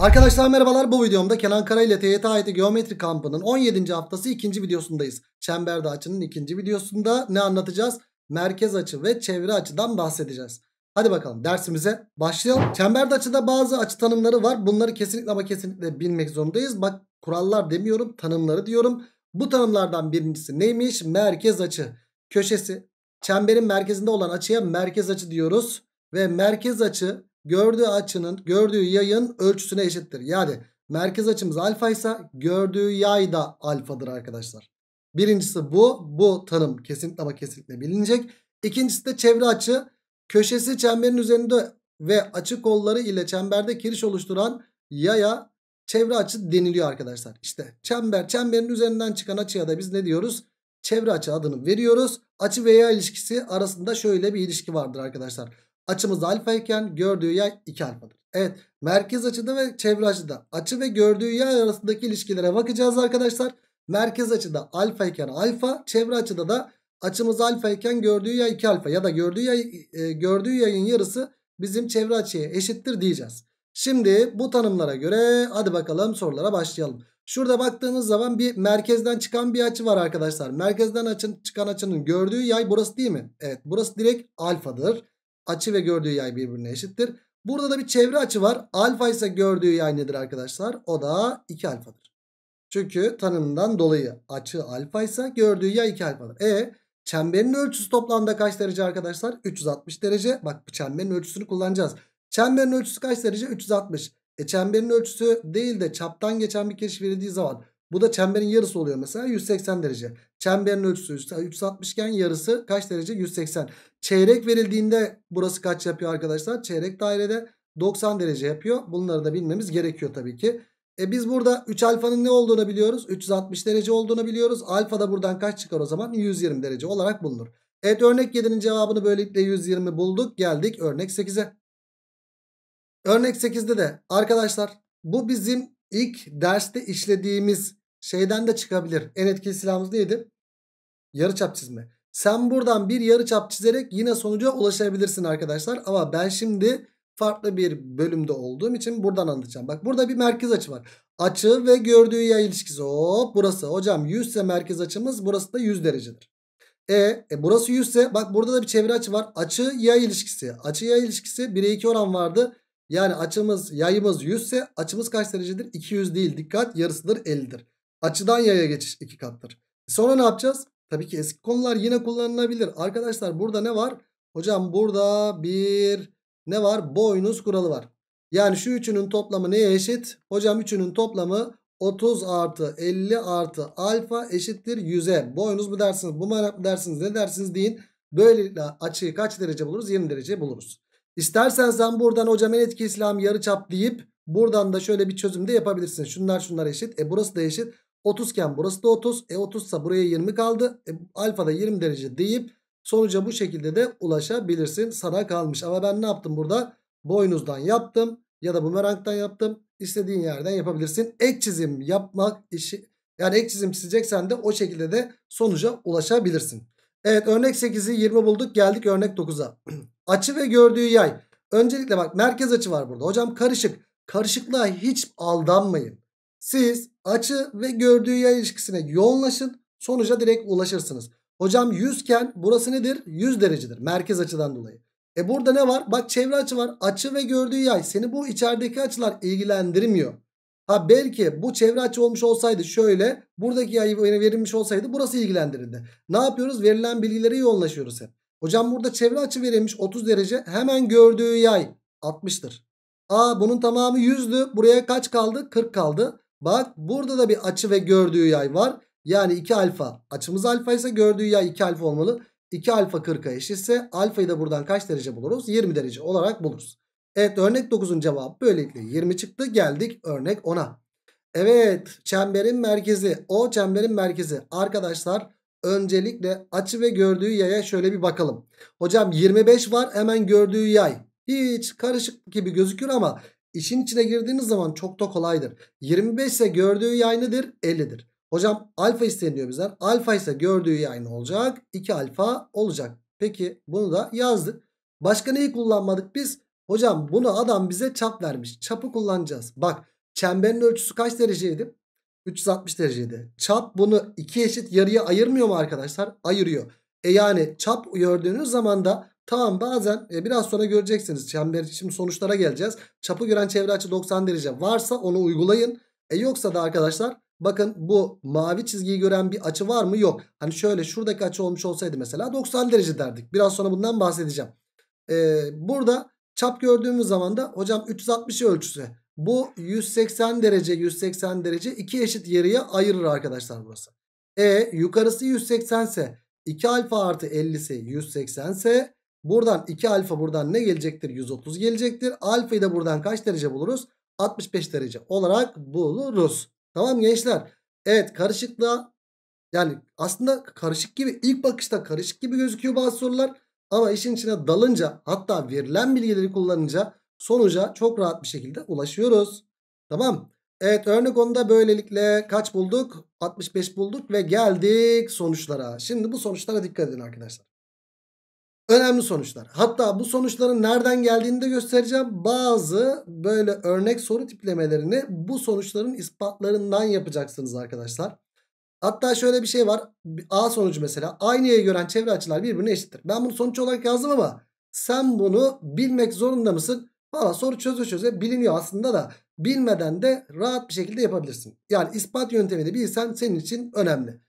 Arkadaşlar merhabalar bu videomda Kenan Kara ile TYT Ayeti Geometri Kampı'nın 17. haftası 2. videosundayız. Çemberde açının 2. videosunda ne anlatacağız? Merkez açı ve çevre açıdan bahsedeceğiz. Hadi bakalım dersimize başlayalım. Çemberde açıda bazı açı tanımları var. Bunları kesinlikle ama kesinlikle bilmek zorundayız. Bak kurallar demiyorum tanımları diyorum. Bu tanımlardan birincisi neymiş? Merkez açı. Köşesi çemberin merkezinde olan açıya merkez açı diyoruz. Ve merkez açı gördüğü açının gördüğü yayın ölçüsüne eşittir. Yani merkez açımız alfa ise gördüğü yay da alfadır arkadaşlar. Birincisi bu. Bu tanım kesinlikle ama kesinlikle bilinecek. İkincisi de çevre açı. Köşesi çemberin üzerinde ve açı kolları ile çemberde kiriş oluşturan yaya çevre açı deniliyor arkadaşlar. İşte çember çemberin üzerinden çıkan açıya da biz ne diyoruz? Çevre açı adını veriyoruz. Açı veya ilişkisi arasında şöyle bir ilişki vardır arkadaşlar. Açımız alfa iken gördüğü yay 2 alfadır. Evet merkez açıda ve çevre açıda açı ve gördüğü yay arasındaki ilişkilere bakacağız arkadaşlar. Merkez açıda alfa iken alfa çevre açıda da açımız alfa iken gördüğü yay 2 alfa ya da gördüğü, yay, e, gördüğü yayın yarısı bizim çevre açıya eşittir diyeceğiz. Şimdi bu tanımlara göre hadi bakalım sorulara başlayalım. Şurada baktığınız zaman bir merkezden çıkan bir açı var arkadaşlar. Merkezden açın, çıkan açının gördüğü yay burası değil mi? Evet burası direkt alfadır. Açı ve gördüğü yay birbirine eşittir. Burada da bir çevre açı var. Alfa ise gördüğü yay nedir arkadaşlar? O da 2 alfadır. Çünkü tanımından dolayı açı alfa ise gördüğü yay 2 alfadır. E çemberin ölçüsü toplamda kaç derece arkadaşlar? 360 derece. Bak bu çemberin ölçüsünü kullanacağız. Çemberin ölçüsü kaç derece? 360. E çemberin ölçüsü değil de çaptan geçen bir keşif verildiği zaman bu da çemberin yarısı oluyor mesela 180 derece. Çemberin ölçüsü 360 iken yarısı kaç derece? 180. Çeyrek verildiğinde burası kaç yapıyor arkadaşlar? Çeyrek dairede 90 derece yapıyor. Bunları da bilmemiz gerekiyor tabii ki. E biz burada 3 alfanın ne olduğunu biliyoruz. 360 derece olduğunu biliyoruz. Alfa da buradan kaç çıkar o zaman? 120 derece olarak bulunur. Evet örnek 7'nin cevabını böylelikle 120 bulduk. Geldik örnek 8'e. Örnek 8'de de arkadaşlar bu bizim ilk derste işlediğimiz şeyden de çıkabilir. En etkili silahımız neydi? Yarıçap çizme. Sen buradan bir yarıçap çizerek yine sonuca ulaşabilirsin arkadaşlar. Ama ben şimdi farklı bir bölümde olduğum için buradan anlatacağım. Bak burada bir merkez açı var. Açı ve gördüğü yay ilişkisi. Hop burası. Hocam 100 ise merkez açımız burası da 100 derecedir. E, e burası 100 ise bak burada da bir çevre açı var. Açı yay ilişkisi. Açı yay ilişkisi 1'e 2 oran vardı. Yani açımız yayımız 100 ise açımız kaç derecedir? 200 değil. Dikkat yarısıdır 50'dir. Açıdan yaya geçiş iki kattır. E sonra ne yapacağız? Tabii ki eski konular yine kullanılabilir. Arkadaşlar burada ne var? Hocam burada bir ne var? Boynuz kuralı var. Yani şu üçünün toplamı neye eşit? Hocam üçünün toplamı 30 artı 50 artı alfa eşittir 100'e. Boynuz mu dersiniz? Bu mu dersiniz? Ne dersiniz deyin. Böyle açıyı kaç derece buluruz? 20 derece buluruz. İstersen sen buradan hocam en etki İslam yarıçap deyip buradan da şöyle bir çözüm de yapabilirsin. Şunlar şunlar eşit. E burası da eşit. 30 iken burası da 30. E 30 ise buraya 20 kaldı. E, da 20 derece deyip sonuca bu şekilde de ulaşabilirsin. Sana kalmış. Ama ben ne yaptım burada? Boynuzdan yaptım ya da bumerangdan yaptım. İstediğin yerden yapabilirsin. Ek çizim yapmak işi yani ek çizim çizeceksen de o şekilde de sonuca ulaşabilirsin. Evet örnek 8'i 20 bulduk. Geldik örnek 9'a. açı ve gördüğü yay. Öncelikle bak merkez açı var burada. Hocam karışık. Karışıklığa hiç aldanmayın. Siz açı ve gördüğü yay ilişkisine yoğunlaşın. Sonuca direkt ulaşırsınız. Hocam 100 iken burası nedir? 100 derecedir. Merkez açıdan dolayı. E burada ne var? Bak çevre açı var. Açı ve gördüğü yay. Seni bu içerideki açılar ilgilendirmiyor. Ha belki bu çevre açı olmuş olsaydı şöyle buradaki yayı verilmiş olsaydı burası ilgilendirildi. Ne yapıyoruz? Verilen bilgilere yoğunlaşıyoruz hep. Hocam burada çevre açı verilmiş 30 derece. Hemen gördüğü yay 60'tır. Aa bunun tamamı 100'dü. Buraya kaç kaldı? 40 kaldı. Bak burada da bir açı ve gördüğü yay var. Yani 2 alfa açımız alfa ise gördüğü yay 2 alfa olmalı. 2 alfa 40'a eşitse alfayı da buradan kaç derece buluruz? 20 derece olarak buluruz. Evet örnek 9'un cevabı böylelikle 20 çıktı. Geldik örnek 10'a. Evet çemberin merkezi o çemberin merkezi arkadaşlar öncelikle açı ve gördüğü yaya şöyle bir bakalım. Hocam 25 var hemen gördüğü yay hiç karışık gibi gözüküyor ama İşin içine girdiğiniz zaman çok da kolaydır. 25 ise gördüğü yay nedir? 50'dir. Hocam alfa isteniyor bizden. Alfa ise gördüğü yay ne olacak? 2 alfa olacak. Peki bunu da yazdık. Başka neyi kullanmadık biz? Hocam bunu adam bize çap vermiş. Çapı kullanacağız. Bak çemberin ölçüsü kaç dereceydi? 360 dereceydi. Çap bunu iki eşit yarıya ayırmıyor mu arkadaşlar? Ayırıyor. E yani çap gördüğünüz zaman da Tamam bazen e, biraz sonra göreceksiniz. Çember şimdi sonuçlara geleceğiz. Çapı gören çevre açı 90 derece varsa onu uygulayın. E yoksa da arkadaşlar bakın bu mavi çizgiyi gören bir açı var mı? Yok. Hani şöyle şuradaki açı olmuş olsaydı mesela 90 derece derdik. Biraz sonra bundan bahsedeceğim. E, burada çap gördüğümüz zaman da hocam 360 ölçüsü. Bu 180 derece 180 derece iki eşit yarıya ayırır arkadaşlar burası. E yukarısı 180 ise 2 alfa artı 50 ise 180 ise Buradan 2 alfa buradan ne gelecektir? 130 gelecektir. Alfayı da buradan kaç derece buluruz? 65 derece olarak buluruz. Tamam gençler. Evet karışıkla yani aslında karışık gibi ilk bakışta karışık gibi gözüküyor bazı sorular. Ama işin içine dalınca hatta verilen bilgileri kullanınca sonuca çok rahat bir şekilde ulaşıyoruz. Tamam. Evet örnek onda böylelikle kaç bulduk? 65 bulduk ve geldik sonuçlara. Şimdi bu sonuçlara dikkat edin arkadaşlar. Önemli sonuçlar. Hatta bu sonuçların nereden geldiğini de göstereceğim. Bazı böyle örnek soru tiplemelerini bu sonuçların ispatlarından yapacaksınız arkadaşlar. Hatta şöyle bir şey var. A sonucu mesela. Aynıya gören çevre açılar birbirine eşittir. Ben bunu sonuç olarak yazdım ama sen bunu bilmek zorunda mısın? Valla soru çözü çöze biliniyor aslında da bilmeden de rahat bir şekilde yapabilirsin. Yani ispat yöntemini bilsen senin için önemli.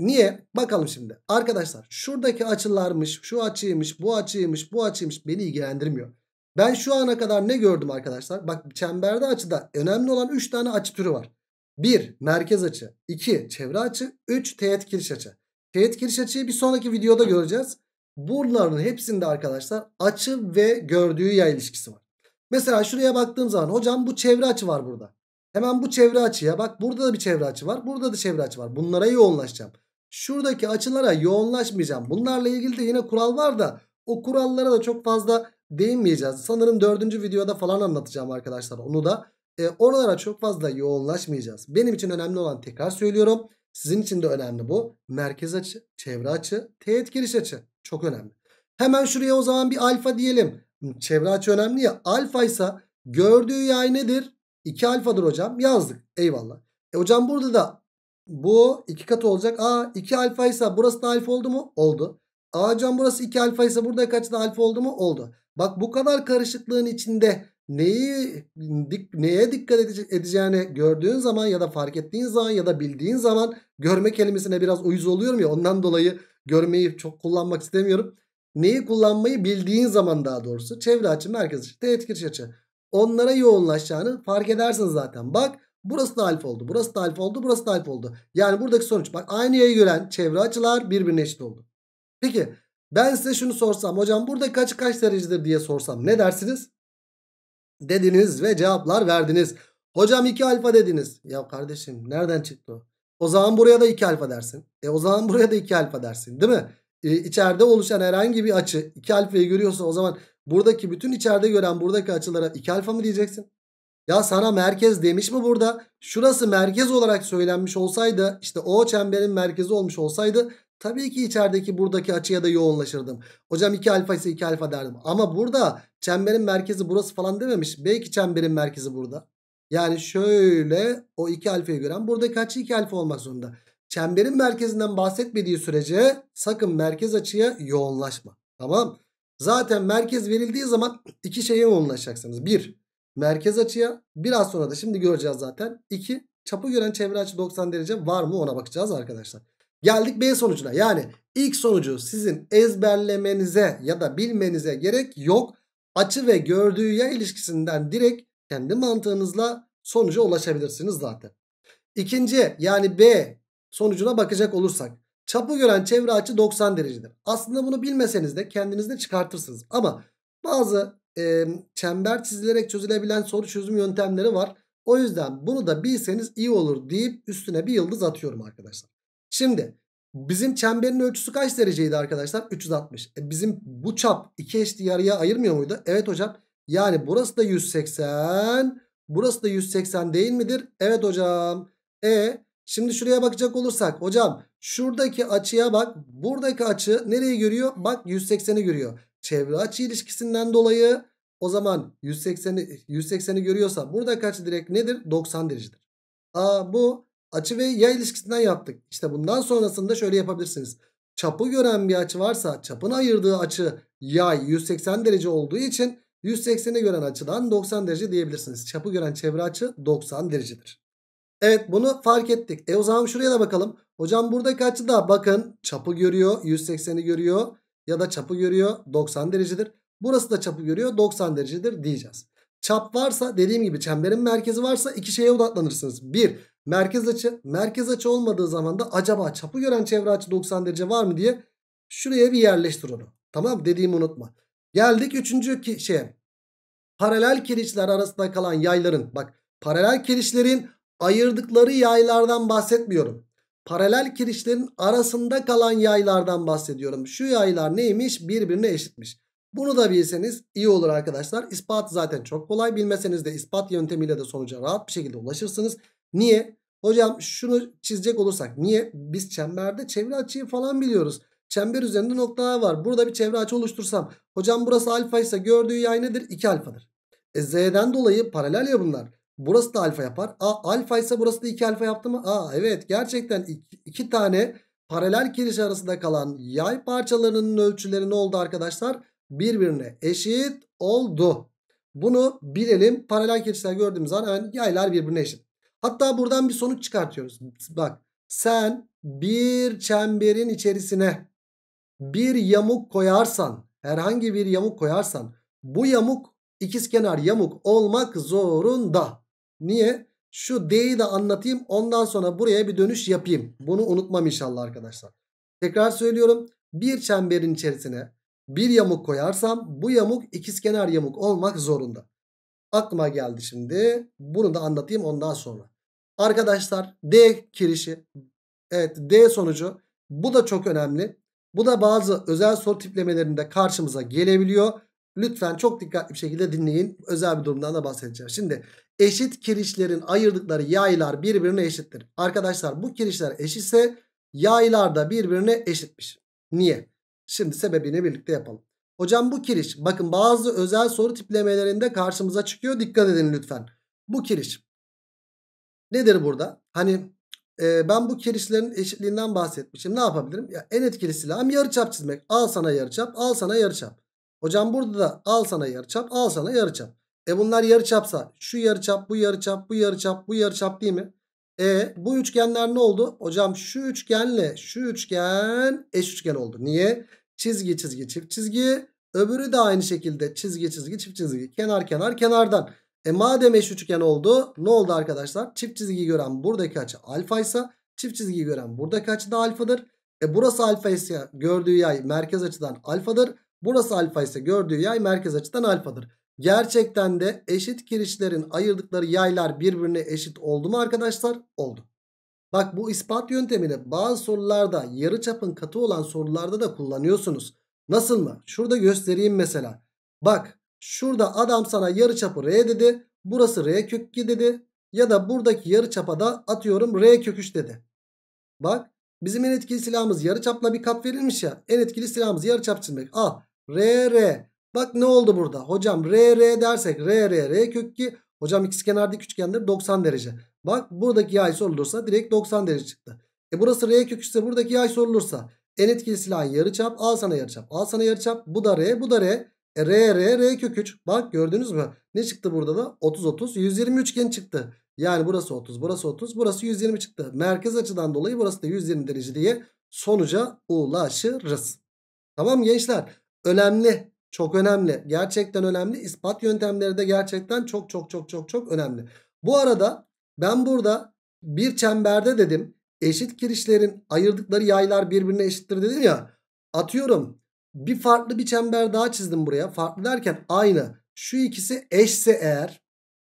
Niye? Bakalım şimdi. Arkadaşlar şuradaki açılarmış, şu açıymış, bu açıymış, bu açıymış beni ilgilendirmiyor. Ben şu ana kadar ne gördüm arkadaşlar? Bak çemberde açıda önemli olan 3 tane açı türü var. 1. Merkez açı. 2. Çevre açı. 3. Teğet kiriş açı. Teğet kiriş açıyı bir sonraki videoda göreceğiz. Buraların hepsinde arkadaşlar açı ve gördüğü yay ilişkisi var. Mesela şuraya baktığım zaman hocam bu çevre açı var burada. Hemen bu çevre açıya bak. Burada da bir çevre açı var. Burada da çevre açı var. Bunlara yoğunlaşacağım. Şuradaki açılara yoğunlaşmayacağım. Bunlarla ilgili de yine kural var da o kurallara da çok fazla değinmeyeceğiz. Sanırım dördüncü videoda falan anlatacağım arkadaşlar onu da. E, oralara çok fazla yoğunlaşmayacağız. Benim için önemli olan tekrar söylüyorum. Sizin için de önemli bu. Merkez açı, çevre açı, teğet giriş açı. Çok önemli. Hemen şuraya o zaman bir alfa diyelim. Hmm, çevre açı önemli ya. Alfa ise gördüğü yay nedir? 2 alfadır hocam. Yazdık. Eyvallah. E hocam burada da bu 2 katı olacak. A 2 alfa ise burası da alfa oldu mu? Oldu. A burası 2 alfa ise burada kaç da alfa oldu mu? Oldu. Bak bu kadar karışıklığın içinde neyi dik, neye dikkat edece edeceğini gördüğün zaman ya da fark ettiğin zaman ya da bildiğin zaman görme kelimesine biraz uyuz oluyorum ya ondan dolayı görmeyi çok kullanmak istemiyorum. Neyi kullanmayı bildiğin zaman daha doğrusu çevre açı, merkez açı, teğet açı onlara yoğunlaşacağını fark edersin zaten. Bak Burası da alfa oldu. Burası da alfa oldu. Burası da alfa oldu. Yani buradaki sonuç bak aynı yayı gören çevre açılar birbirine eşit oldu. Peki ben size şunu sorsam hocam burada kaç kaç derecedir diye sorsam ne dersiniz? Dediniz ve cevaplar verdiniz. Hocam 2 alfa dediniz. Ya kardeşim nereden çıktı o? O zaman buraya da 2 alfa dersin. E o zaman buraya da 2 alfa dersin değil mi? E, içeride oluşan herhangi bir açı 2 alfayı görüyorsa o zaman buradaki bütün içeride gören buradaki açılara 2 alfa mı diyeceksin? Ya sana merkez demiş mi burada? Şurası merkez olarak söylenmiş olsaydı işte o çemberin merkezi olmuş olsaydı tabii ki içerideki buradaki açıya da yoğunlaşırdım. Hocam 2 alfa ise 2 alfa derdim. Ama burada çemberin merkezi burası falan dememiş. Belki çemberin merkezi burada. Yani şöyle o 2 alfayı gören burada kaç 2 alfa olmak zorunda. Çemberin merkezinden bahsetmediği sürece sakın merkez açıya yoğunlaşma. Tamam Zaten merkez verildiği zaman iki şeye yoğunlaşacaksınız. Bir, merkez açıya biraz sonra da şimdi göreceğiz zaten 2 çapı gören çevre açı 90 derece var mı ona bakacağız arkadaşlar. Geldik B sonucuna yani ilk sonucu sizin ezberlemenize ya da bilmenize gerek yok. Açı ve gördüğü yay ilişkisinden direkt kendi mantığınızla sonuca ulaşabilirsiniz zaten. İkinci yani B sonucuna bakacak olursak çapı gören çevre açı 90 derecedir. Aslında bunu bilmeseniz de kendinizde çıkartırsınız ama bazı e, çember çizilerek çözülebilen soru çözüm yöntemleri var. O yüzden bunu da bilseniz iyi olur deyip üstüne bir yıldız atıyorum arkadaşlar. Şimdi bizim çemberin ölçüsü kaç dereceydi arkadaşlar? 360. E, bizim bu çap iki eşit yarıya ayırmıyor muydu? Evet hocam. Yani burası da 180. Burası da 180 değil midir? Evet hocam. E şimdi şuraya bakacak olursak hocam şuradaki açıya bak. Buradaki açı nereyi görüyor? Bak 180'i görüyor çevre açı ilişkisinden dolayı o zaman 180'i 180'i görüyorsa burada kaç direkt nedir? 90 derecedir. Aa bu açı ve yay ilişkisinden yaptık. İşte bundan sonrasında şöyle yapabilirsiniz. Çapı gören bir açı varsa çapın ayırdığı açı yay 180 derece olduğu için 180'i gören açıdan 90 derece diyebilirsiniz. Çapı gören çevre açı 90 derecedir. Evet bunu fark ettik. E o zaman şuraya da bakalım. Hocam burada açı da bakın çapı görüyor 180'i görüyor ya da çapı görüyor 90 derecedir. Burası da çapı görüyor 90 derecedir diyeceğiz. Çap varsa dediğim gibi çemberin merkezi varsa iki şeye odaklanırsınız. Bir merkez açı merkez açı olmadığı zaman da acaba çapı gören çevre açı 90 derece var mı diye şuraya bir yerleştir onu. Tamam dediğimi unutma. Geldik üçüncü ki şeye. Paralel kirişler arasında kalan yayların bak paralel kirişlerin ayırdıkları yaylardan bahsetmiyorum paralel kirişlerin arasında kalan yaylardan bahsediyorum. Şu yaylar neymiş? Birbirine eşitmiş. Bunu da bilseniz iyi olur arkadaşlar. İspat zaten çok kolay. Bilmeseniz de ispat yöntemiyle de sonuca rahat bir şekilde ulaşırsınız. Niye? Hocam şunu çizecek olursak. Niye? Biz çemberde çevre açıyı falan biliyoruz. Çember üzerinde noktalar var. Burada bir çevre açı oluştursam. Hocam burası alfa ise gördüğü yay nedir? 2 alfadır. E Z'den dolayı paralel ya bunlar. Burası da alfa yapar. A alfa ise burası da 2 alfa yaptı mı? A evet gerçekten 2 tane paralel kirişi arasında kalan yay parçalarının ölçüleri ne oldu arkadaşlar? Birbirine eşit oldu. Bunu bilelim. Paralel kirişler gördüğümüz zaman yani yaylar birbirine eşit. Hatta buradan bir sonuç çıkartıyoruz. Bak sen bir çemberin içerisine bir yamuk koyarsan herhangi bir yamuk koyarsan bu yamuk ikizkenar yamuk olmak zorunda. Niye? Şu D'yi de anlatayım ondan sonra buraya bir dönüş yapayım. Bunu unutmam inşallah arkadaşlar. Tekrar söylüyorum. Bir çemberin içerisine bir yamuk koyarsam bu yamuk ikizkenar yamuk olmak zorunda. Aklıma geldi şimdi. Bunu da anlatayım ondan sonra. Arkadaşlar D kirişi. Evet D sonucu. Bu da çok önemli. Bu da bazı özel soru tiplemelerinde karşımıza gelebiliyor. Lütfen çok dikkatli bir şekilde dinleyin. Özel bir durumdan da bahsedeceğim. Şimdi eşit kirişlerin ayırdıkları yaylar birbirine eşittir. Arkadaşlar bu kirişler eşitse yaylar da birbirine eşitmiş. Niye? Şimdi sebebini birlikte yapalım. Hocam bu kiriş bakın bazı özel soru tiplemelerinde karşımıza çıkıyor. Dikkat edin lütfen. Bu kiriş nedir burada? Hani e, ben bu kirişlerin eşitliğinden bahsetmişim. Ne yapabilirim? Ya, en etkili silahım yarıçap çizmek. Al sana yarıçap, al sana yarıçap. Hocam burada da al sana yarıçap al sana yarıçap. E bunlar yarıçapsa şu yarıçap bu yarıçap bu yarıçap bu yarıçap değil mi? E bu üçgenler ne oldu? Hocam şu üçgenle şu üçgen eş üçgen oldu. Niye? Çizgi çizgi çift çizgi. Öbürü de aynı şekilde çizgi çizgi çift çizgi. Kenar kenar kenardan. E madem eş üçgen oldu ne oldu arkadaşlar? Çift çizgi gören buradaki açı alfa ise çift çizgi gören buradaki açı da alfadır. E burası alfa ise gördüğü yay merkez açıdan alfadır. Burası alfa ise gördüğü yay merkez açıdan alfadır. Gerçekten de eşit kirişlerin ayırdıkları yaylar birbirine eşit oldu mu arkadaşlar? Oldu. Bak bu ispat yöntemini bazı sorularda yarı çapın katı olan sorularda da kullanıyorsunuz. Nasıl mı? Şurada göstereyim mesela. Bak şurada adam sana yarı çapı R dedi. Burası R kök 2 dedi. Ya da buradaki yarı çapa da atıyorum R kök 3 dedi. Bak bizim en etkili silahımız yarı çapla bir kat verilmiş ya. En etkili silahımız yarı çap çizmek. Al ah, R R. Bak ne oldu burada? Hocam R R dersek R R R kök 2. Hocam ikizkenar dik üçgendir 90 derece. Bak buradaki yay sorulursa direkt 90 derece çıktı. E burası R kök 3 ise buradaki yay sorulursa en etkili silahın çap al sana yarı çap al sana yarı çap bu da R bu da R. E, R R R kök 3. Bak gördünüz mü? Ne çıktı burada da? 30 30 120 üçgen çıktı. Yani burası 30 burası 30 burası 120 çıktı. Merkez açıdan dolayı burası da 120 derece diye sonuca ulaşırız. Tamam gençler önemli. Çok önemli. Gerçekten önemli. İspat yöntemleri de gerçekten çok çok çok çok çok önemli. Bu arada ben burada bir çemberde dedim. Eşit kirişlerin ayırdıkları yaylar birbirine eşittir dedim ya. Atıyorum bir farklı bir çember daha çizdim buraya. Farklı derken aynı. Şu ikisi eşse eğer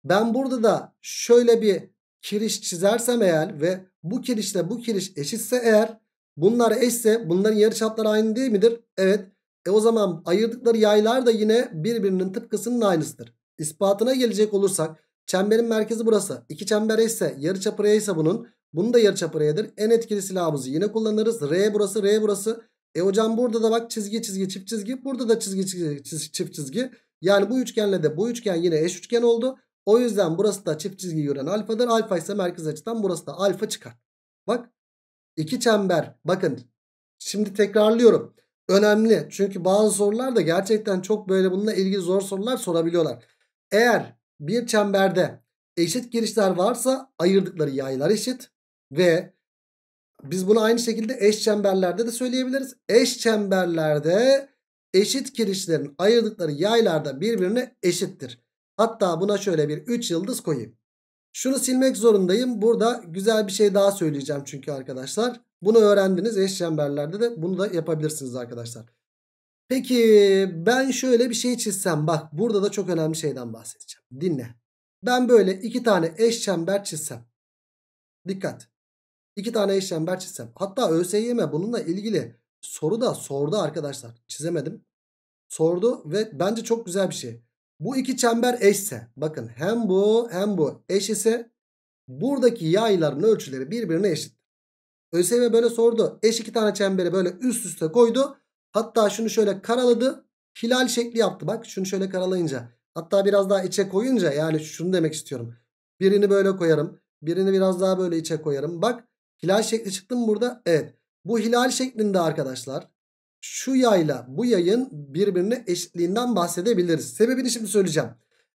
ben burada da şöyle bir kiriş çizersem eğer ve bu kirişle bu kiriş eşitse eğer bunlar eşse bunların yarıçapları aynı değil midir? Evet. E o zaman ayırdıkları yaylar da yine birbirinin tıpkısının aynısıdır. İspatına gelecek olursak çemberin merkezi burası. İki çember ise yarıçapı R ise bunun. Bunu da yarıçapı R'dir. En etkili silahımızı yine kullanırız. R burası R burası. E hocam burada da bak çizgi çizgi çift çizgi. Burada da çizgi çizgi çift çizgi. Yani bu üçgenle de bu üçgen yine eş üçgen oldu. O yüzden burası da çift çizgi gören alfadır. Alfa ise merkez açıdan burası da alfa çıkar. Bak iki çember bakın şimdi tekrarlıyorum önemli. Çünkü bazı sorular da gerçekten çok böyle bununla ilgili zor sorular sorabiliyorlar. Eğer bir çemberde eşit girişler varsa ayırdıkları yaylar eşit ve biz bunu aynı şekilde eş çemberlerde de söyleyebiliriz. Eş çemberlerde eşit girişlerin ayırdıkları yaylar da birbirine eşittir. Hatta buna şöyle bir 3 yıldız koyayım. Şunu silmek zorundayım. Burada güzel bir şey daha söyleyeceğim çünkü arkadaşlar. Bunu öğrendiniz. Eş çemberlerde de bunu da yapabilirsiniz arkadaşlar. Peki ben şöyle bir şey çizsem. Bak burada da çok önemli şeyden bahsedeceğim. Dinle. Ben böyle iki tane eş çember çizsem. Dikkat. İki tane eş çember çizsem. Hatta ÖSYM bununla ilgili soru da sordu arkadaşlar. Çizemedim. Sordu ve bence çok güzel bir şey. Bu iki çember eşse bakın hem bu hem bu eş ise buradaki yayların ölçüleri birbirine eşit. ÖSYM böyle sordu. Eş iki tane çemberi böyle üst üste koydu. Hatta şunu şöyle karaladı. Hilal şekli yaptı bak. Şunu şöyle karalayınca. Hatta biraz daha içe koyunca yani şunu demek istiyorum. Birini böyle koyarım. Birini biraz daha böyle içe koyarım. Bak hilal şekli çıktı mı burada? Evet. Bu hilal şeklinde arkadaşlar şu yayla bu yayın birbirine eşitliğinden bahsedebiliriz. Sebebini şimdi söyleyeceğim.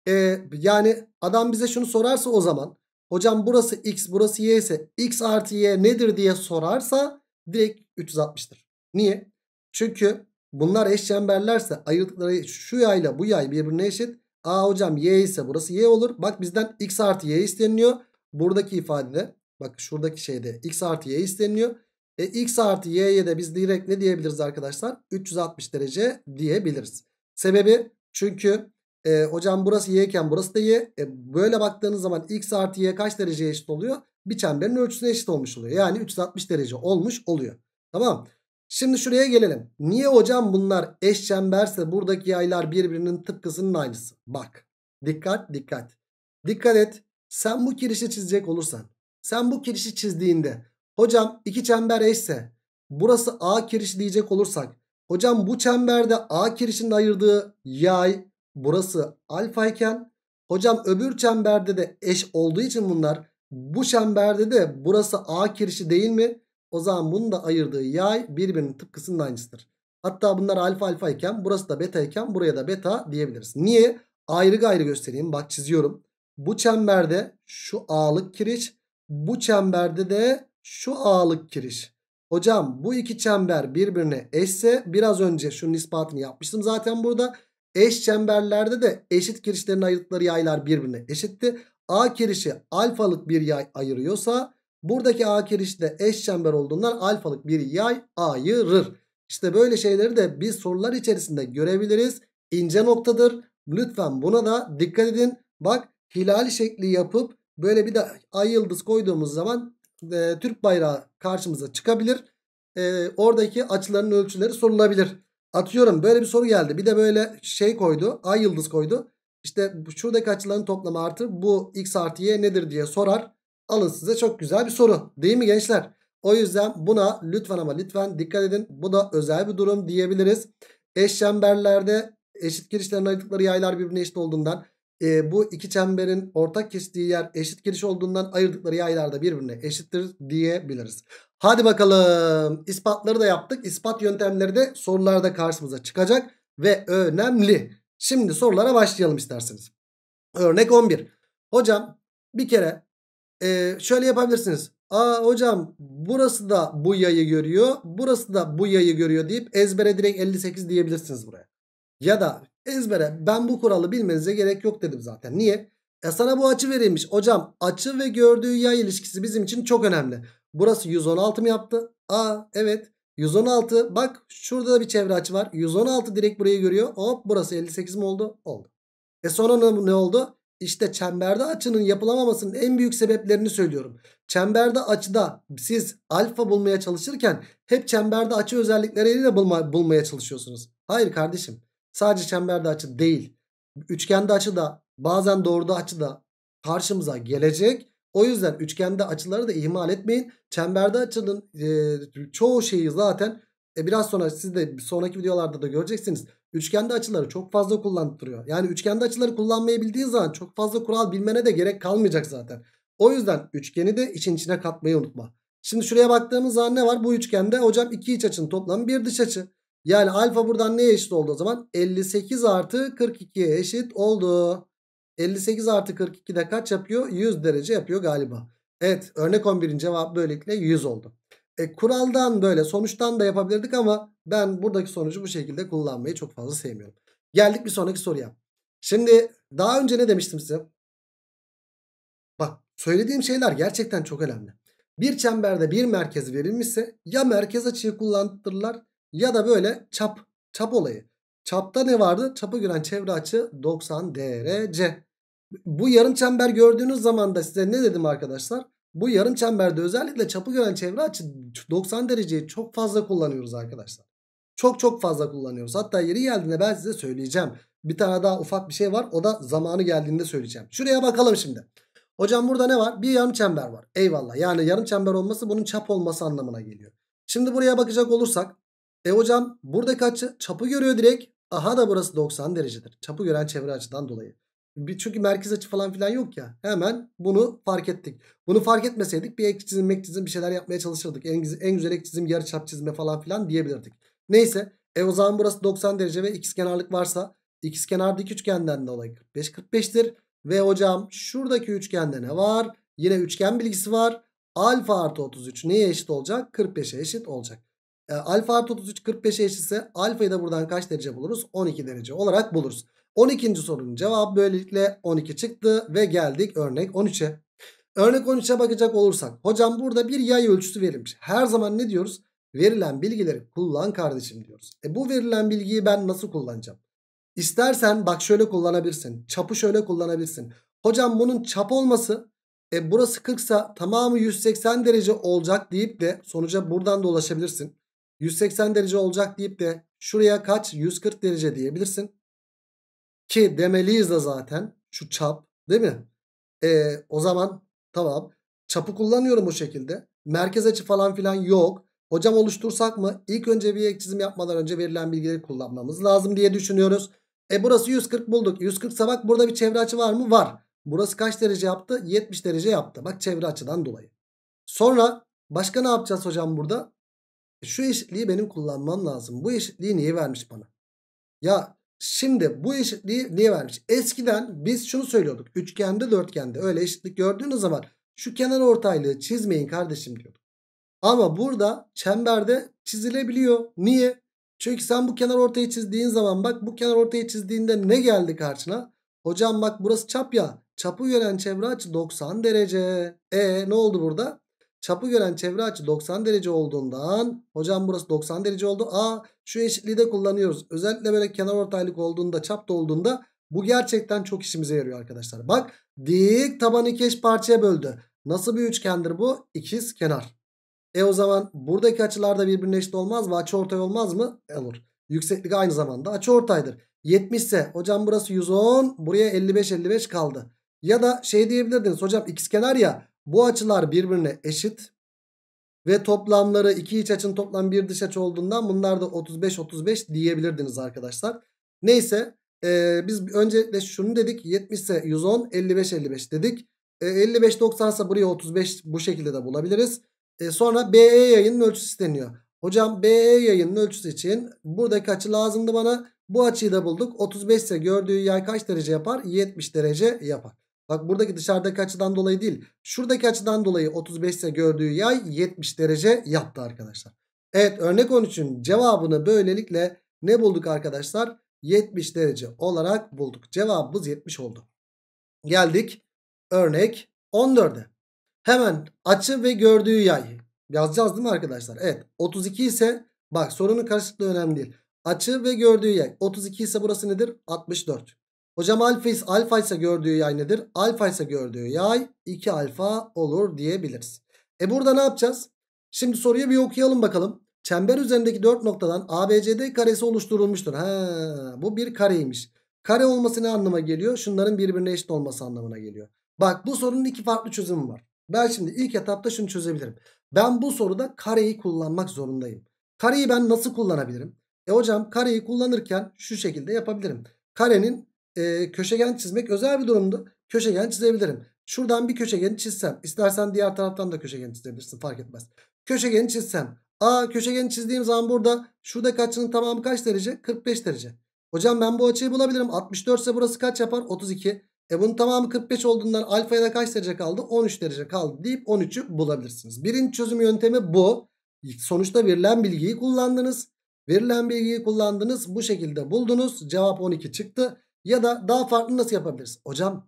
Ee, yani adam bize şunu sorarsa o zaman hocam burası x burası y ise x artı y nedir diye sorarsa direkt 360'tır. Niye? Çünkü bunlar eş çemberlerse ayırdıkları şu yayla bu yay birbirine eşit. A hocam y ise burası y olur. Bak bizden x artı y isteniliyor. Buradaki ifadede bak şuradaki şeyde x artı y isteniliyor. E x artı y'ye de biz direkt ne diyebiliriz arkadaşlar? 360 derece diyebiliriz. Sebebi çünkü e, hocam burası y iken burası da y. E, böyle baktığınız zaman x artı y kaç dereceye eşit oluyor? Bir çemberin ölçüsüne eşit olmuş oluyor. Yani 360 derece olmuş oluyor. Tamam Şimdi şuraya gelelim. Niye hocam bunlar eş çemberse buradaki yaylar birbirinin tıpkısının aynısı? Bak. Dikkat dikkat. Dikkat et. Sen bu kirişi çizecek olursan. Sen bu kirişi çizdiğinde. Hocam iki çember eşse. Burası A kirişi diyecek olursak. Hocam bu çemberde A kirişinin ayırdığı yay burası alfa iken hocam öbür çemberde de eş olduğu için bunlar bu çemberde de burası A kirişi değil mi? O zaman bunun da ayırdığı yay birbirinin tıpkısının aynısıdır. Hatta bunlar alfa alfa iken burası da beta iken buraya da beta diyebiliriz. Niye? Ayrı gayrı göstereyim. Bak çiziyorum. Bu çemberde şu A'lık kiriş. Bu çemberde de şu A'lık kiriş. Hocam bu iki çember birbirine eşse biraz önce şunun ispatını yapmıştım zaten burada. Eş çemberlerde de eşit kirişlerin ayırdıkları yaylar birbirine eşitti. A kirişi alfalık bir yay ayırıyorsa buradaki A kirişi de eş çember olduğundan alfalık bir yay ayırır. İşte böyle şeyleri de biz sorular içerisinde görebiliriz. İnce noktadır. Lütfen buna da dikkat edin. Bak hilal şekli yapıp böyle bir de ay yıldız koyduğumuz zaman e, Türk bayrağı karşımıza çıkabilir. E, oradaki açıların ölçüleri sorulabilir. Atıyorum böyle bir soru geldi. Bir de böyle şey koydu. Ay yıldız koydu. İşte şuradaki açıların toplamı artı bu x artı y nedir diye sorar. Alın size çok güzel bir soru. Değil mi gençler? O yüzden buna lütfen ama lütfen dikkat edin. Bu da özel bir durum diyebiliriz. Eş çemberlerde eşit girişlerin ayırdıkları yaylar birbirine eşit olduğundan e, bu iki çemberin ortak kestiği yer eşit giriş olduğundan ayırdıkları yaylar da birbirine eşittir diyebiliriz. Hadi bakalım ispatları da yaptık. İspat yöntemleri de sorularda karşımıza çıkacak ve önemli. Şimdi sorulara başlayalım isterseniz. Örnek 11. Hocam bir kere e, şöyle yapabilirsiniz. Aa hocam burası da bu yayı görüyor. Burası da bu yayı görüyor deyip ezbere direkt 58 diyebilirsiniz buraya. Ya da ezbere ben bu kuralı bilmenize gerek yok dedim zaten. Niye? E sana bu açı verilmiş. Hocam açı ve gördüğü yay ilişkisi bizim için çok önemli. Burası 116 mı yaptı? Aa evet. 116 bak şurada da bir çevre açı var. 116 direkt burayı görüyor. Hop burası 58 mi oldu? Oldu. E sonra ne oldu? İşte çemberde açının yapılamamasının en büyük sebeplerini söylüyorum. Çemberde açıda siz alfa bulmaya çalışırken hep çemberde açı özellikleriyle bulma, bulmaya çalışıyorsunuz. Hayır kardeşim. Sadece çemberde açı değil. Üçgende açı da bazen doğruda açı da karşımıza gelecek o yüzden üçgende açıları da ihmal etmeyin. Çemberde açının e, ee, çoğu şeyi zaten e, biraz sonra siz de sonraki videolarda da göreceksiniz. Üçgende açıları çok fazla kullandırıyor. Yani üçgende açıları kullanmayabildiğin zaman çok fazla kural bilmene de gerek kalmayacak zaten. O yüzden üçgeni de için içine katmayı unutma. Şimdi şuraya baktığımız zaman ne var? Bu üçgende hocam iki iç açının toplamı bir dış açı. Yani alfa buradan neye eşit oldu o zaman? 58 artı 42'ye eşit oldu. 58 artı 42 de kaç yapıyor? 100 derece yapıyor galiba. Evet örnek 11'in cevabı böylelikle 100 oldu. E, kuraldan böyle sonuçtan da yapabilirdik ama ben buradaki sonucu bu şekilde kullanmayı çok fazla sevmiyorum. Geldik bir sonraki soruya. Şimdi daha önce ne demiştim size? Bak söylediğim şeyler gerçekten çok önemli. Bir çemberde bir merkez verilmişse ya merkez açıyı kullandırırlar ya da böyle çap, çap olayı. Çapta ne vardı? Çapı gören çevre açı 90 derece. Bu yarım çember gördüğünüz zaman da size ne dedim arkadaşlar? Bu yarım çemberde özellikle çapı gören çevre açı 90 dereceyi çok fazla kullanıyoruz arkadaşlar. Çok çok fazla kullanıyoruz. Hatta yeri geldiğinde ben size söyleyeceğim. Bir tane daha ufak bir şey var. O da zamanı geldiğinde söyleyeceğim. Şuraya bakalım şimdi. Hocam burada ne var? Bir yarım çember var. Eyvallah. Yani yarım çember olması bunun çap olması anlamına geliyor. Şimdi buraya bakacak olursak. E hocam buradaki açı çapı görüyor direkt. Aha da burası 90 derecedir. Çapı gören çevre açıdan dolayı. Bir, çünkü merkez açı falan filan yok ya. Hemen bunu fark ettik. Bunu fark etmeseydik bir ek çizim, ek çizim bir şeyler yapmaya çalışırdık. En, en güzel ek çizim, yarı çap çizme falan filan diyebilirdik. Neyse. E o zaman burası 90 derece ve x kenarlık varsa x kenarda iki üçgenden dolayı 45 45'tir. Ve hocam şuradaki üçgende ne var? Yine üçgen bilgisi var. Alfa artı 33 neye eşit olacak? 45'e eşit olacak. E, alfa artı 33 45'e eşitse alfayı da buradan kaç derece buluruz? 12 derece olarak buluruz. 12. sorunun cevabı böylelikle 12 çıktı ve geldik örnek 13'e. Örnek 13'e bakacak olursak hocam burada bir yay ölçüsü verilmiş. Her zaman ne diyoruz? Verilen bilgileri kullan kardeşim diyoruz. E bu verilen bilgiyi ben nasıl kullanacağım? İstersen bak şöyle kullanabilirsin. Çapı şöyle kullanabilirsin. Hocam bunun çap olması e burası 40 sa tamamı 180 derece olacak deyip de sonuca buradan da ulaşabilirsin. 180 derece olacak deyip de şuraya kaç 140 derece diyebilirsin. Ki demeliyiz de zaten şu çap değil mi? E, o zaman tamam çapı kullanıyorum bu şekilde. Merkez açı falan filan yok. Hocam oluştursak mı? İlk önce bir ek çizim yapmadan önce verilen bilgileri kullanmamız lazım diye düşünüyoruz. E burası 140 bulduk. 140 sabah burada bir çevre açı var mı? Var. Burası kaç derece yaptı? 70 derece yaptı. Bak çevre açıdan dolayı. Sonra başka ne yapacağız hocam burada? Şu eşitliği benim kullanmam lazım. Bu eşitliği niye vermiş bana? Ya Şimdi bu eşitliği niye vermiş? Eskiden biz şunu söylüyorduk. Üçgende dörtgende öyle eşitlik gördüğünüz zaman şu kenar ortaylığı çizmeyin kardeşim diyorduk. Ama burada çemberde çizilebiliyor. Niye? Çünkü sen bu kenar ortayı çizdiğin zaman bak bu kenar ortayı çizdiğinde ne geldi karşına? Hocam bak burası çap ya. Çapı gören çevre açı 90 derece. E ne oldu burada? Çapı gören çevre açı 90 derece olduğundan hocam burası 90 derece oldu. Aa şu eşitliği de kullanıyoruz. Özellikle böyle kenar ortaylık olduğunda çap da olduğunda bu gerçekten çok işimize yarıyor arkadaşlar. Bak dik tabanı iki eş parçaya böldü. Nasıl bir üçgendir bu? İkiz kenar. E o zaman buradaki açılar da birbirine eşit olmaz mı? Açı ortay olmaz mı? E, olur. Yükseklik aynı zamanda açı ortaydır. 70 ise hocam burası 110 buraya 55-55 kaldı. Ya da şey diyebilirdiniz hocam ikiz kenar ya bu açılar birbirine eşit. Ve toplamları iki iç açın toplam bir dış açı olduğundan bunlar da 35-35 diyebilirdiniz arkadaşlar. Neyse e, biz öncelikle şunu dedik 70 ise 110 55-55 dedik. E, 55-90 ise buraya 35 bu şekilde de bulabiliriz. E, sonra BE yayının ölçüsü isteniyor. Hocam BE yayının ölçüsü için buradaki açı lazımdı bana. Bu açıyı da bulduk. 35 ise gördüğü yay kaç derece yapar? 70 derece yapar. Bak buradaki dışarıdaki açıdan dolayı değil. Şuradaki açıdan dolayı 35 ise gördüğü yay 70 derece yaptı arkadaşlar. Evet örnek 13'ün cevabını böylelikle ne bulduk arkadaşlar? 70 derece olarak bulduk. Cevabımız 70 oldu. Geldik örnek 14'e. Hemen açı ve gördüğü yay. Yazacağız değil mi arkadaşlar? Evet 32 ise bak sorunun karışıklığı önemli değil. Açı ve gördüğü yay. 32 ise burası nedir? 64. Hocam alfa, alfa ise gördüğü yay nedir? Alfa ise gördüğü yay 2 alfa olur diyebiliriz. E burada ne yapacağız? Şimdi soruyu bir okuyalım bakalım. Çember üzerindeki 4 noktadan ABCD karesi oluşturulmuştur. He, bu bir kareymiş. Kare olması ne anlama geliyor? Şunların birbirine eşit olması anlamına geliyor. Bak bu sorunun iki farklı çözümü var. Ben şimdi ilk etapta şunu çözebilirim. Ben bu soruda kareyi kullanmak zorundayım. Kareyi ben nasıl kullanabilirim? E hocam kareyi kullanırken şu şekilde yapabilirim. Karenin e, köşegen çizmek özel bir durumdu. Köşegen çizebilirim. Şuradan bir köşegeni çizsem. istersen diğer taraftan da köşegeni çizebilirsin fark etmez. Köşegeni çizsem. Aa köşegeni çizdiğim zaman burada şurada kaçının tamamı kaç derece? 45 derece. Hocam ben bu açıyı bulabilirim. 64 ise burası kaç yapar? 32. E bunun tamamı 45 olduğundan alfaya da kaç derece kaldı? 13 derece kaldı deyip 13'ü bulabilirsiniz. Birinci çözüm yöntemi bu. Sonuçta verilen bilgiyi kullandınız. Verilen bilgiyi kullandınız. Bu şekilde buldunuz. Cevap 12 çıktı. Ya da daha farklı nasıl yapabiliriz? Hocam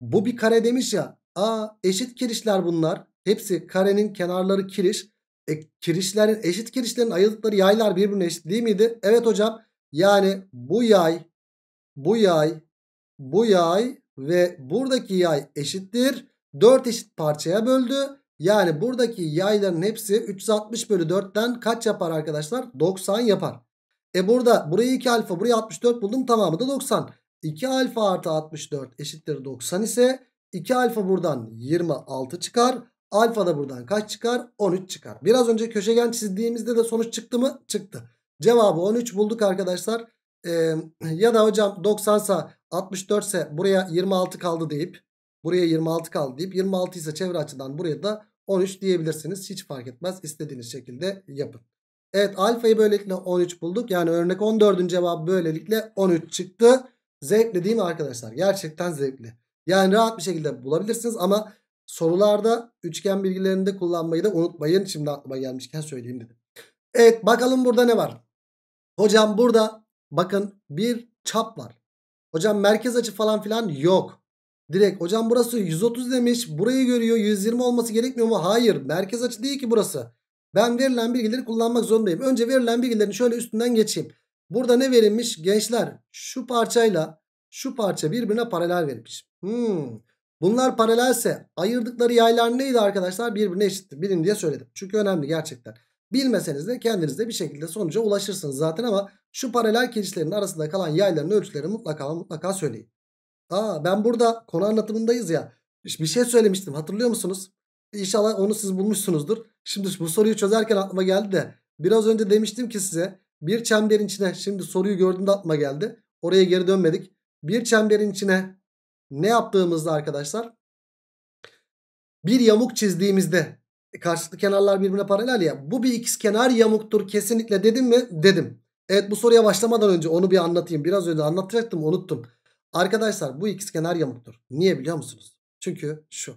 bu bir kare demiş ya. Aa eşit kirişler bunlar. Hepsi karenin kenarları kiriş. E, kirişlerin eşit kirişlerin ayırdıkları yaylar birbirine eşit değil miydi? Evet hocam. Yani bu yay, bu yay, bu yay ve buradaki yay eşittir. 4 eşit parçaya böldü. Yani buradaki yayların hepsi 360 bölü 4'ten kaç yapar arkadaşlar? 90 yapar. E burada burayı 2 alfa burayı 64 buldum tamamı da 90. 2 alfa artı 64 eşittir 90 ise 2 alfa buradan 26 çıkar. Alfa da buradan kaç çıkar? 13 çıkar. Biraz önce köşegen çizdiğimizde de sonuç çıktı mı? Çıktı. Cevabı 13 bulduk arkadaşlar. Ee, ya da hocam 90 ise 64 ise buraya 26 kaldı deyip buraya 26 kaldı deyip 26 ise çevre açıdan buraya da 13 diyebilirsiniz. Hiç fark etmez. İstediğiniz şekilde yapın. Evet alfayı böylelikle 13 bulduk. Yani örnek 14'ün cevabı böylelikle 13 çıktı. Zevkli değil mi arkadaşlar? Gerçekten zevkli. Yani rahat bir şekilde bulabilirsiniz ama sorularda üçgen bilgilerinde kullanmayı da unutmayın. Şimdi aklıma gelmişken söyleyeyim dedim. Evet bakalım burada ne var? Hocam burada bakın bir çap var. Hocam merkez açı falan filan yok. Direkt hocam burası 130 demiş. Burayı görüyor 120 olması gerekmiyor mu? Hayır merkez açı değil ki burası. Ben verilen bilgileri kullanmak zorundayım. Önce verilen bilgilerin şöyle üstünden geçeyim. Burada ne verilmiş? Gençler şu parçayla şu parça birbirine paralel verilmiş. Hmm. Bunlar paralelse ayırdıkları yaylar neydi arkadaşlar? Birbirine eşitti. Bilin diye söyledim. Çünkü önemli gerçekten. Bilmeseniz de kendiniz de bir şekilde sonuca ulaşırsınız zaten ama şu paralel kirişlerin arasında kalan yayların ölçülerini mutlaka mutlaka söyleyin. Aa ben burada konu anlatımındayız ya. Bir şey söylemiştim hatırlıyor musunuz? İnşallah onu siz bulmuşsunuzdur. Şimdi bu soruyu çözerken aklıma geldi de biraz önce demiştim ki size bir çemberin içine şimdi soruyu gördüğünde atma geldi. Oraya geri dönmedik. Bir çemberin içine ne yaptığımızda arkadaşlar bir yamuk çizdiğimizde e, karşılıklı kenarlar birbirine paralel ya bu bir kenar yamuktur kesinlikle dedim mi? Dedim. Evet bu soruya başlamadan önce onu bir anlatayım. Biraz önce anlatacaktım unuttum. Arkadaşlar bu kenar yamuktur. Niye biliyor musunuz? Çünkü şu.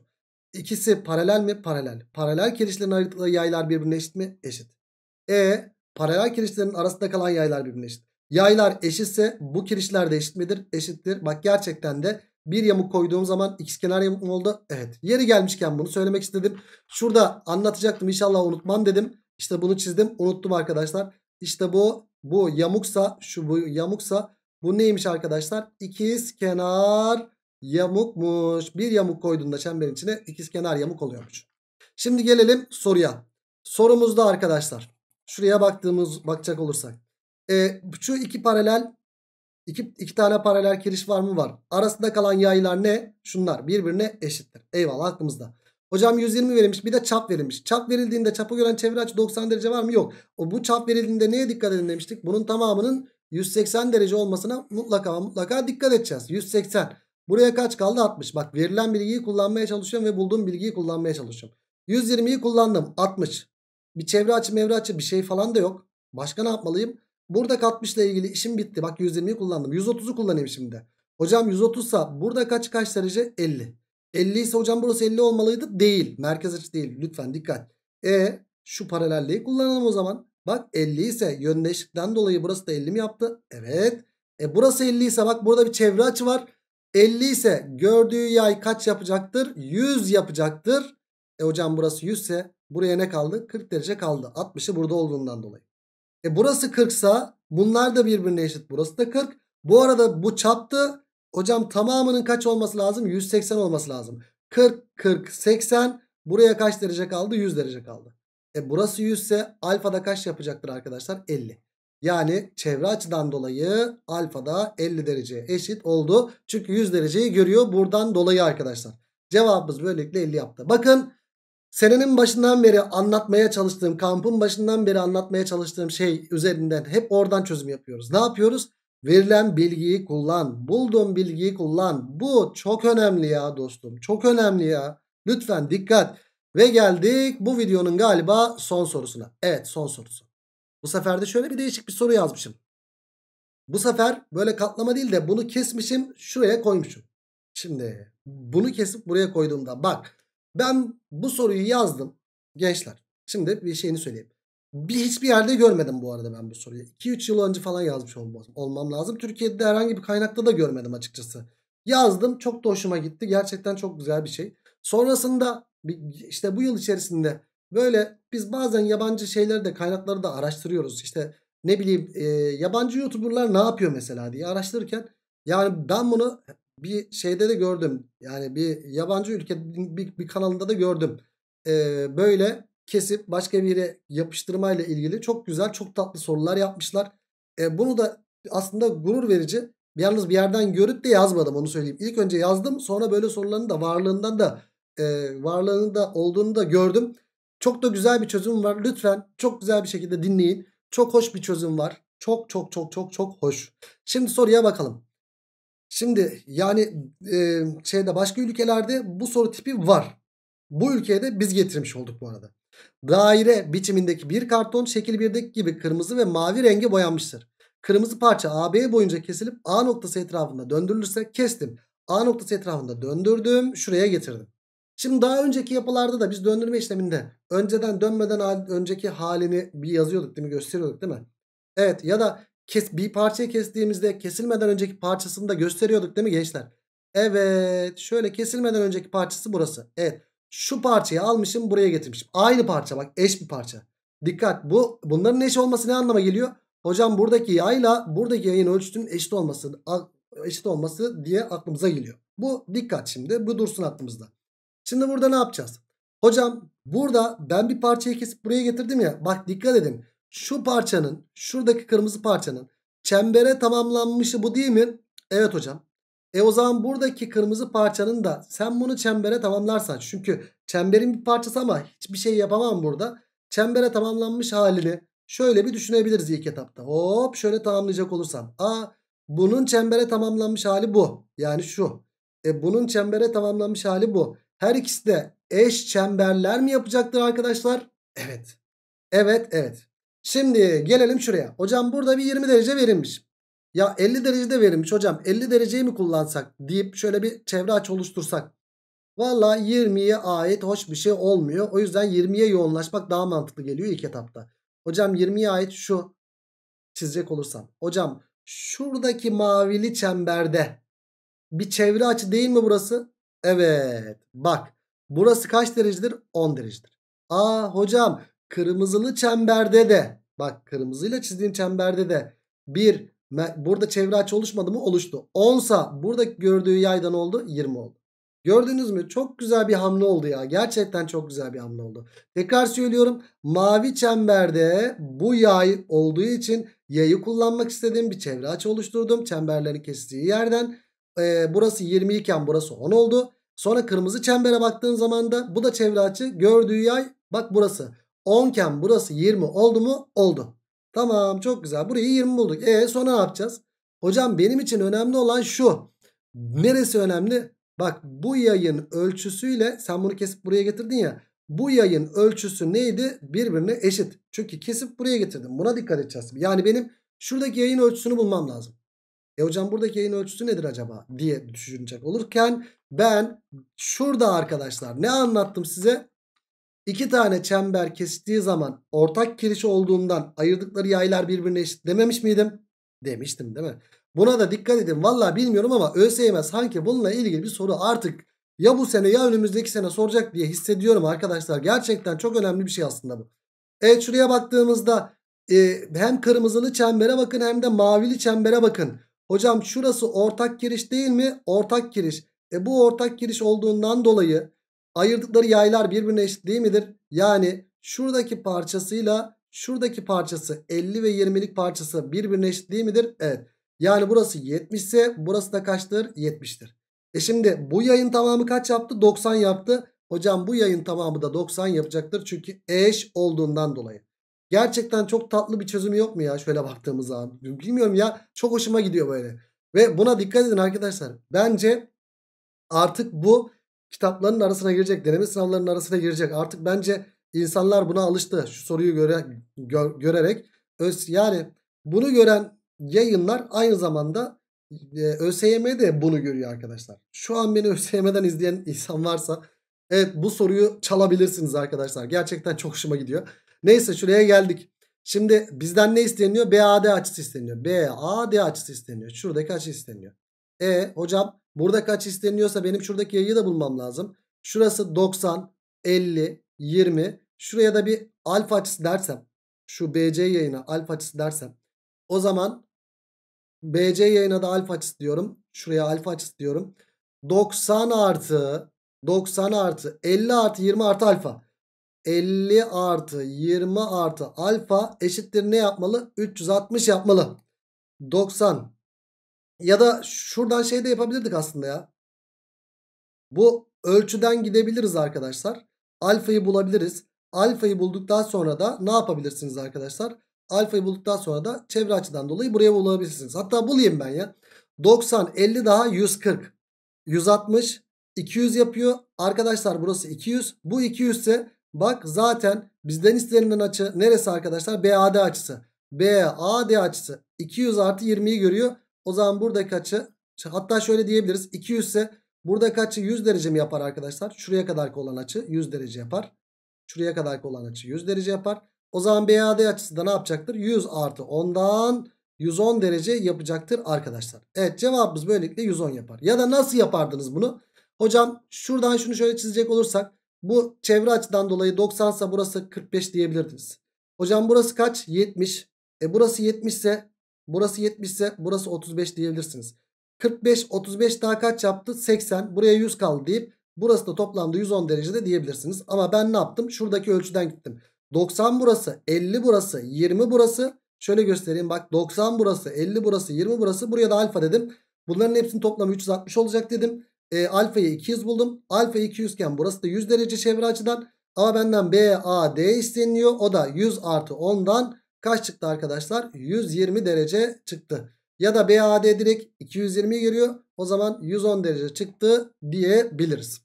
İkisi paralel mi? Paralel. Paralel kirişlerin ayrıttığı yaylar birbirine eşit mi? Eşit. E Paralel kirişlerin arasında kalan yaylar birbirine eşit. Yaylar eşitse bu kirişler de eşit midir? Eşittir. Bak gerçekten de bir yamuk koyduğum zaman kenar yamuk mu oldu? Evet. Yeri gelmişken bunu söylemek istedim. Şurada anlatacaktım inşallah unutmam dedim. İşte bunu çizdim. Unuttum arkadaşlar. İşte bu bu yamuksa şu bu yamuksa bu neymiş arkadaşlar? İkiz kenar yamukmuş. Bir yamuk koyduğunda çemberin içine ikiz kenar yamuk oluyormuş. Şimdi gelelim soruya. Sorumuzda arkadaşlar Şuraya baktığımız bakacak olursak. E, şu iki paralel iki, iki tane paralel kiriş var mı var. Arasında kalan yaylar ne? Şunlar birbirine eşittir. Eyvallah aklımızda. Hocam 120 verilmiş bir de çap verilmiş. Çap verildiğinde çapı gören çevre açı 90 derece var mı? Yok. O bu çap verildiğinde neye dikkat edin demiştik? Bunun tamamının 180 derece olmasına mutlaka mutlaka dikkat edeceğiz. 180. Buraya kaç kaldı? 60. Bak verilen bilgiyi kullanmaya çalışıyorum ve bulduğum bilgiyi kullanmaya çalışıyorum. 120'yi kullandım. 60. Bir çevre açı mevre açı bir şey falan da yok. Başka ne yapmalıyım? Burada 60 ile ilgili işim bitti. Bak 120'yi kullandım. 130'u kullanayım şimdi. Hocam 130 sa burada kaç kaç derece? 50. 50 ise hocam burası 50 olmalıydı. Değil. Merkez açı değil. Lütfen dikkat. E şu paralelliği kullanalım o zaman. Bak 50 ise yöndeşlikten dolayı burası da 50 mi yaptı? Evet. E burası 50 ise bak burada bir çevre açı var. 50 ise gördüğü yay kaç yapacaktır? 100 yapacaktır. E hocam burası 100 ise Buraya ne kaldı? 40 derece kaldı. 60'ı burada olduğundan dolayı. E burası 40 sa bunlar da birbirine eşit. Burası da 40. Bu arada bu çaptı. Hocam tamamının kaç olması lazım? 180 olması lazım. 40, 40, 80. Buraya kaç derece kaldı? 100 derece kaldı. E burası 100 ise alfada kaç yapacaktır arkadaşlar? 50. Yani çevre açıdan dolayı alfada 50 derece eşit oldu. Çünkü 100 dereceyi görüyor buradan dolayı arkadaşlar. Cevabımız böylelikle 50 yaptı. Bakın Senenin başından beri anlatmaya çalıştığım, kampın başından beri anlatmaya çalıştığım şey üzerinden hep oradan çözüm yapıyoruz. Ne yapıyoruz? Verilen bilgiyi kullan. Bulduğun bilgiyi kullan. Bu çok önemli ya dostum. Çok önemli ya. Lütfen dikkat. Ve geldik bu videonun galiba son sorusuna. Evet son sorusu. Bu sefer de şöyle bir değişik bir soru yazmışım. Bu sefer böyle katlama değil de bunu kesmişim şuraya koymuşum. Şimdi bunu kesip buraya koyduğumda bak ben bu soruyu yazdım gençler. Şimdi bir şeyini söyleyeyim. Bir, hiçbir yerde görmedim bu arada ben bu soruyu. 2-3 yıl önce falan yazmış olmam, olmam lazım. Türkiye'de de herhangi bir kaynakta da görmedim açıkçası. Yazdım çok da hoşuma gitti. Gerçekten çok güzel bir şey. Sonrasında işte bu yıl içerisinde böyle biz bazen yabancı şeyleri de kaynakları da araştırıyoruz. İşte ne bileyim e, yabancı youtuberlar ne yapıyor mesela diye araştırırken yani ben bunu bir şeyde de gördüm. Yani bir yabancı ülke bir, bir kanalında da gördüm. Ee, böyle kesip başka bir yere yapıştırmayla ilgili çok güzel çok tatlı sorular yapmışlar. Ee, bunu da aslında gurur verici. Yalnız bir yerden görüp de yazmadım onu söyleyeyim. İlk önce yazdım sonra böyle soruların da varlığından da e, varlığının da olduğunu da gördüm. Çok da güzel bir çözüm var. Lütfen çok güzel bir şekilde dinleyin. Çok hoş bir çözüm var. Çok çok çok çok çok hoş. Şimdi soruya bakalım. Şimdi yani e, şeyde başka ülkelerde bu soru tipi var. Bu ülkeye de biz getirmiş olduk bu arada. Daire biçimindeki bir karton şekil 1'deki gibi kırmızı ve mavi renge boyanmıştır. Kırmızı parça AB boyunca kesilip A noktası etrafında döndürülürse kestim. A noktası etrafında döndürdüm şuraya getirdim. Şimdi daha önceki yapılarda da biz döndürme işleminde önceden dönmeden önceki halini bir yazıyorduk değil mi gösteriyorduk değil mi? Evet ya da Kes, bir parçayı kestiğimizde kesilmeden önceki parçasını da gösteriyorduk değil mi gençler? Evet. Şöyle kesilmeden önceki parçası burası. Evet. Şu parçayı almışım buraya getirmişim. Aynı parça bak eş bir parça. Dikkat bu bunların eş olması ne anlama geliyor? Hocam buradaki yayla buradaki yayın ölçütünün eşit olması eşit olması diye aklımıza geliyor. Bu dikkat şimdi bu dursun aklımızda. Şimdi burada ne yapacağız? Hocam burada ben bir parçayı kesip buraya getirdim ya. Bak dikkat edin şu parçanın şuradaki kırmızı parçanın çembere tamamlanmışı bu değil mi? Evet hocam. E o zaman buradaki kırmızı parçanın da sen bunu çembere tamamlarsan çünkü çemberin bir parçası ama hiçbir şey yapamam burada. Çembere tamamlanmış halini şöyle bir düşünebiliriz ilk etapta. Hop şöyle tamamlayacak olursam. A bunun çembere tamamlanmış hali bu. Yani şu. E bunun çembere tamamlanmış hali bu. Her ikisi de eş çemberler mi yapacaktır arkadaşlar? Evet. Evet evet. Şimdi gelelim şuraya. Hocam burada bir 20 derece verilmiş. Ya 50 derecede verilmiş hocam 50 dereceyi mi kullansak deyip şöyle bir çevre aç oluştursak. Valla 20'ye ait hoş bir şey olmuyor. O yüzden 20'ye yoğunlaşmak daha mantıklı geliyor ilk etapta. Hocam 20'ye ait şu çizecek olursam. Hocam şuradaki mavili çemberde bir çevre açı değil mi burası? Evet bak burası kaç derecedir? 10 derecedir. Aa hocam kırmızılı çemberde de bak kırmızıyla çizdiğim çemberde de bir burada çevre açı oluşmadı mı? Oluştu. Onsa sa buradaki gördüğü yaydan oldu 20 oldu. Gördünüz mü? Çok güzel bir hamle oldu ya. Gerçekten çok güzel bir hamle oldu. Tekrar söylüyorum. Mavi çemberde bu yay olduğu için yayı kullanmak istediğim Bir çevre açı oluşturdum. Çemberlerin kestiği yerden. E, burası 20 iken burası 10 oldu. Sonra kırmızı çembere baktığın zaman da bu da çevre açı. Gördüğü yay bak burası. 10 iken burası 20 oldu mu? Oldu. Tamam çok güzel. Burayı 20 bulduk. E sonra ne yapacağız? Hocam benim için önemli olan şu. Neresi önemli? Bak bu yayın ölçüsüyle sen bunu kesip buraya getirdin ya. Bu yayın ölçüsü neydi? Birbirine eşit. Çünkü kesip buraya getirdim. Buna dikkat edeceğiz. Yani benim şuradaki yayın ölçüsünü bulmam lazım. E hocam buradaki yayın ölçüsü nedir acaba diye düşünecek olurken ben şurada arkadaşlar ne anlattım size? İki tane çember kesiştiği zaman ortak kiriş olduğundan ayırdıkları yaylar birbirine eşit dememiş miydim? Demiştim değil mi? Buna da dikkat edin. Valla bilmiyorum ama ÖSYM sanki bununla ilgili bir soru artık ya bu sene ya önümüzdeki sene soracak diye hissediyorum arkadaşlar. Gerçekten çok önemli bir şey aslında bu. Evet şuraya baktığımızda e, hem kırmızılı çembere bakın hem de mavili çembere bakın. Hocam şurası ortak giriş değil mi? Ortak giriş. E, bu ortak giriş olduğundan dolayı ayırdıkları yaylar birbirine eşit değil midir? Yani şuradaki parçasıyla şuradaki parçası 50 ve 20'lik parçası birbirine eşit değil midir? Evet. Yani burası 70 ise burası da kaçtır? 70'tir. E şimdi bu yayın tamamı kaç yaptı? 90 yaptı. Hocam bu yayın tamamı da 90 yapacaktır. Çünkü eş olduğundan dolayı. Gerçekten çok tatlı bir çözümü yok mu ya? Şöyle baktığımız zaman. Bilmiyorum ya. Çok hoşuma gidiyor böyle. Ve buna dikkat edin arkadaşlar. Bence artık bu kitapların arasına girecek, deneme sınavlarının arasına girecek. Artık bence insanlar buna alıştı. Şu soruyu göre, gö, görerek öz yani bunu gören yayınlar aynı zamanda e, ÖSYM de bunu görüyor arkadaşlar. Şu an beni ÖSYM'den izleyen insan varsa evet bu soruyu çalabilirsiniz arkadaşlar. Gerçekten çok hoşuma gidiyor. Neyse şuraya geldik. Şimdi bizden ne isteniyor? BAD açısı isteniyor. BAD açısı isteniyor. Şuradaki açı isteniyor. E hocam Burada kaç isteniyorsa benim şuradaki yayı da bulmam lazım. Şurası 90, 50, 20. Şuraya da bir alfa açısı dersem. Şu BC yayına alfa açısı dersem. O zaman BC yayına da alfa açısı diyorum. Şuraya alfa açısı diyorum. 90 artı 90 artı 50 artı 20 artı alfa. 50 artı 20 artı alfa eşittir ne yapmalı? 360 yapmalı. 90 ya da şuradan şey de yapabilirdik aslında ya. Bu ölçüden gidebiliriz arkadaşlar. Alfayı bulabiliriz. Alfayı bulduktan sonra da ne yapabilirsiniz arkadaşlar? Alfayı bulduktan sonra da çevre açıdan dolayı buraya bulabilirsiniz. Hatta bulayım ben ya. 90, 50 daha 140. 160, 200 yapıyor. Arkadaşlar burası 200. Bu 200 ise bak zaten bizden istenilen açı neresi arkadaşlar? BAD açısı. BAD açısı 200 artı 20'yi görüyor. O zaman buradaki açı hatta şöyle diyebiliriz. 200 ise buradaki açı 100 derece mi yapar arkadaşlar? Şuraya kadar olan açı 100 derece yapar. Şuraya kadar olan açı 100 derece yapar. O zaman BAD açısı da ne yapacaktır? 100 artı 10'dan 110 derece yapacaktır arkadaşlar. Evet cevabımız böylelikle 110 yapar. Ya da nasıl yapardınız bunu? Hocam şuradan şunu şöyle çizecek olursak bu çevre açıdan dolayı 90 ise burası 45 diyebilirdiniz. Hocam burası kaç? 70. E burası 70 ise Burası 70 ise burası 35 diyebilirsiniz. 45 35 daha kaç yaptı? 80. Buraya 100 kaldı deyip burası da toplamda 110 derecede diyebilirsiniz. Ama ben ne yaptım? Şuradaki ölçüden gittim. 90 burası, 50 burası, 20 burası. Şöyle göstereyim bak 90 burası, 50 burası, 20 burası. Buraya da alfa dedim. Bunların hepsinin toplamı 360 olacak dedim. E, alfayı 200 buldum. Alfa 200 iken burası da 100 derece çevre açıdan. Ama benden B, A, D isteniyor. O da 100 artı 10'dan kaç çıktı arkadaşlar? 120 derece çıktı. Ya da BAD direkt 220'yi giriyor. O zaman 110 derece çıktı diyebiliriz.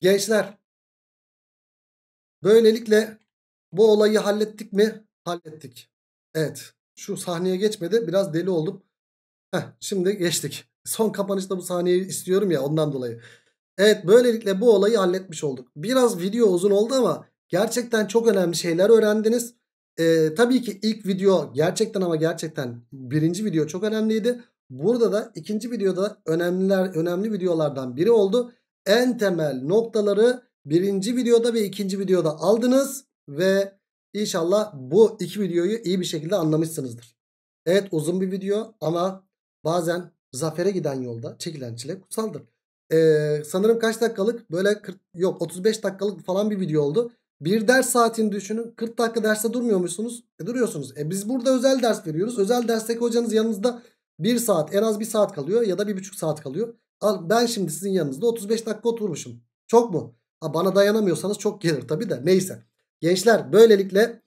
Gençler böylelikle bu olayı hallettik mi? Hallettik. Evet şu sahneye geçmedi biraz deli oldum. Heh, şimdi geçtik. Son kapanışta bu sahneyi istiyorum ya ondan dolayı. Evet böylelikle bu olayı halletmiş olduk. Biraz video uzun oldu ama gerçekten çok önemli şeyler öğrendiniz. E, tabii ki ilk video gerçekten ama gerçekten birinci video çok önemliydi. Burada da ikinci videoda önemliler önemli videolardan biri oldu. En temel noktaları birinci videoda ve ikinci videoda aldınız ve inşallah bu iki videoyu iyi bir şekilde anlamışsınızdır. Evet uzun bir video ama bazen zafere giden yolda çekilen çile kutsaldır. Ee, sanırım kaç dakikalık böyle 40, yok 35 dakikalık falan bir video oldu. Bir ders saatini düşünün. 40 dakika derste durmuyor musunuz? E, duruyorsunuz. E, biz burada özel ders veriyoruz. Özel dersteki hocanız yanınızda 1 saat en az 1 saat kalıyor ya da 1,5 saat kalıyor. Al, ben şimdi sizin yanınızda 35 dakika oturmuşum. Çok mu? Ha, bana dayanamıyorsanız çok gelir tabii de neyse. Gençler böylelikle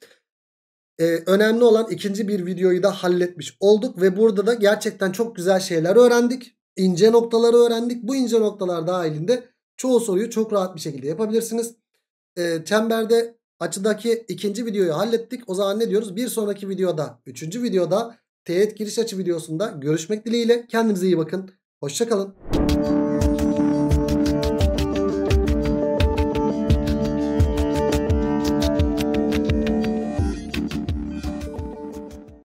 e, önemli olan ikinci bir videoyu da halletmiş olduk. Ve burada da gerçekten çok güzel şeyler öğrendik. İnce noktaları öğrendik. Bu ince noktalar dahilinde çoğu soruyu çok rahat bir şekilde yapabilirsiniz e, çemberde açıdaki ikinci videoyu hallettik. O zaman ne diyoruz? Bir sonraki videoda, üçüncü videoda teğet giriş açı videosunda görüşmek dileğiyle. Kendinize iyi bakın. Hoşçakalın.